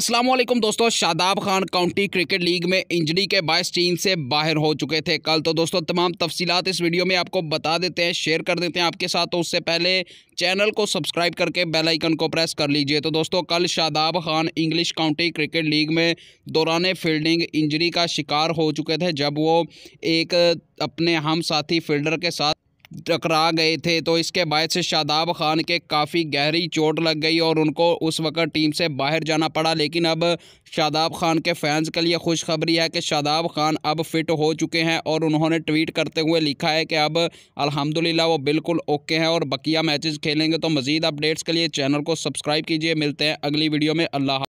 अस्सलाम वालेकुम दोस्तों Shadab Khan county cricket league में इंजरी के बायस टीम से बाहर हो चुके थे कल तो दोस्तों तमाम तफसीलात इस वीडियो में आपको बता देते हैं शेयर कर देते हैं आपके साथ तो उससे पहले चैनल को सब्सक्राइब करके बेल आइकन को प्रेस कर लीजिए तो दोस्तों कल Shadab Khan English county cricket league में दौरान फील्डिंग इंजरी का शिकार हो चुके थे जब वो एक अपने हम साथी फील्डर के साथ टकरा गए थे तो इसके बाद से शादाब खान के काफ़ी गहरी चोट लग गई और उनको उस वक्त टीम से बाहर जाना पड़ा लेकिन अब शादाब खान के फैंस के लिए खुशखबरी है कि शादाब खान अब फिट हो चुके हैं और उन्होंने ट्वीट करते हुए लिखा है कि अब अल्हम्दुलिल्लाह वो बिल्कुल ओके हैं और बकिया मैचेस खेलेंगे तो मज़ीद अपडेट्स के लिए चैनल को सब्सक्राइब कीजिए मिलते हैं अगली वीडियो में अल्लाह